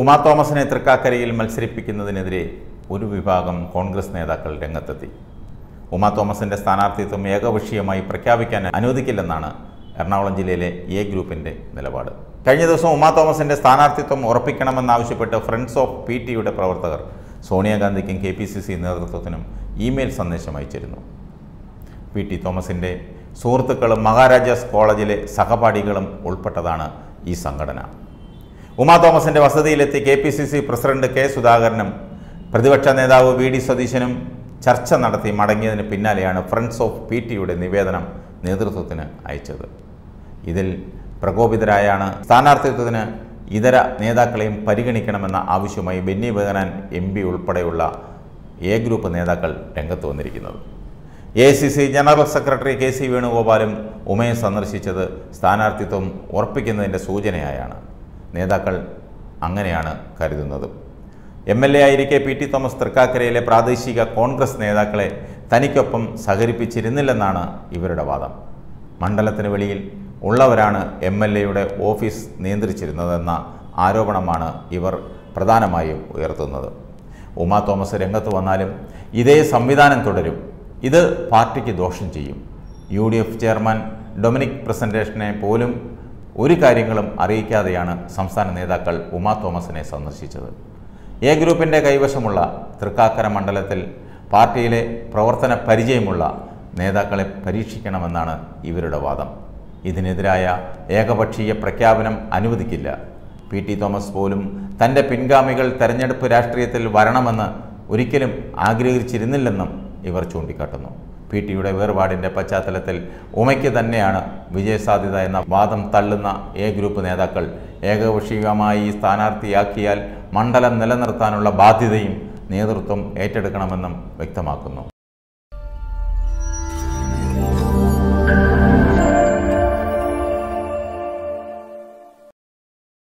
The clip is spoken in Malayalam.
ഉമാ തോമസിനെ തൃക്കാക്കരയിൽ മത്സരിപ്പിക്കുന്നതിനെതിരെ ഒരു വിഭാഗം കോൺഗ്രസ് നേതാക്കൾ രംഗത്തെത്തി ഉമാ തോമസിന്റെ സ്ഥാനാർത്ഥിത്വം ഏകപക്ഷീയമായി പ്രഖ്യാപിക്കാൻ അനുവദിക്കില്ലെന്നാണ് എറണാകുളം ജില്ലയിലെ എ ഗ്രൂപ്പിന്റെ നിലപാട് കഴിഞ്ഞ ദിവസം ഉമാ തോമസിന്റെ സ്ഥാനാർത്ഥിത്വം ഉറപ്പിക്കണമെന്നാവശ്യപ്പെട്ട് ഫ്രണ്ട്സ് ഓഫ് പി ടിയുടെ പ്രവർത്തകർ സോണിയാഗാന്ധിക്കും കെ പി സി സി നേതൃത്വത്തിനും ഇമെയിൽ സന്ദേശം അയച്ചിരുന്നു പി ടി തോമസിന്റെ സുഹൃത്തുക്കളും മഹാരാജാസ് കോളേജിലെ സഹപാഠികളും ഉൾപ്പെട്ടതാണ് ഈ സംഘടന ഉമാ തോമസിന്റെ വസതിയിലെത്തി K P C C president K സുധാകരനും പ്രതിപക്ഷ നേതാവ് വി ഡി സതീശനും ചർച്ച നടത്തി മടങ്ങിയതിന് പിന്നാലെയാണ് ഫ്രണ്ട്സ് ഓഫ് പി ടിയുടെ നിവേദനം നേതൃത്വത്തിന് അയച്ചത് ഇതിൽ പ്രകോപിതരായാണ് സ്ഥാനാർത്ഥിത്വത്തിന് ഇതര നേതാക്കളെയും പരിഗണിക്കണമെന്ന ആവശ്യവുമായി ബെന്നി ബഹനാൻ എം പി ഉൾപ്പെടെയുള്ള എ ഗ്രൂപ്പ് നേതാക്കൾ രംഗത്ത് വന്നിരിക്കുന്നത് A C C general secretary K C വേണുഗോപാലും ഉമയെ സന്ദർശിച്ചത് സ്ഥാനാർത്ഥിത്വം ഉറപ്പിക്കുന്നതിൻ്റെ സൂചനയായാണ് നേതാക്കൾ അങ്ങനെയാണ് കരുതുന്നത് എം എൽ എ ആയിരിക്കെ പി ടി തോമസ് തൃക്കാക്കരയിലെ പ്രാദേശിക കോൺഗ്രസ് നേതാക്കളെ തനിക്കൊപ്പം സഹകരിപ്പിച്ചിരുന്നില്ലെന്നാണ് ഇവരുടെ വാദം മണ്ഡലത്തിന് വെളിയിൽ ഉള്ളവരാണ് എം എൽ എയുടെ ഓഫീസ് നിയന്ത്രിച്ചിരുന്നതെന്ന ആരോപണമാണ് ഇവർ പ്രധാനമായും ഉയർത്തുന്നത് ഉമാ തോമസ് രംഗത്ത് വന്നാലും ഇതേ സംവിധാനം തുടരും ഇത് പാർട്ടിക്ക് ദോഷം ചെയ്യും U D F chairman Dominic പ്രസൻറ്റേഷനെ പോലും ഒരു കാര്യങ്ങളും അറിയിക്കാതെയാണ് സംസ്ഥാന നേതാക്കൾ ഉമാ തോമസിനെ സന്ദർശിച്ചത് എ ഗ്രൂപ്പിൻ്റെ കൈവശമുള്ള തൃക്കാക്കര മണ്ഡലത്തിൽ പാർട്ടിയിലെ പ്രവർത്തന പരിചയമുള്ള നേതാക്കളെ പരീക്ഷിക്കണമെന്നാണ് ഇവരുടെ വാദം ഇതിനെതിരായ ഏകപക്ഷീയ പ്രഖ്യാപനം അനുവദിക്കില്ല പി ടി തോമസ് പോലും തൻ്റെ പിൻഗാമികൾ തെരഞ്ഞെടുപ്പ് രാഷ്ട്രീയത്തിൽ വരണമെന്ന് ഒരിക്കലും ആഗ്രഹിച്ചിരുന്നില്ലെന്നും ഇവർ ചൂണ്ടിക്കാട്ടുന്നു പി ടിയുടെ വേർപാടിൻ്റെ പശ്ചാത്തലത്തിൽ ഉമയ്ക്ക് തന്നെയാണ് വിജയസാധ്യത എന്ന വാദം തള്ളുന്ന എ ഗ്രൂപ്പ് നേതാക്കൾ ഏകപക്ഷീയമായി സ്ഥാനാർത്ഥിയാക്കിയാൽ മണ്ഡലം നിലനിർത്താനുള്ള ബാധ്യതയും നേതൃത്വം ഏറ്റെടുക്കണമെന്നും വ്യക്തമാക്കുന്നു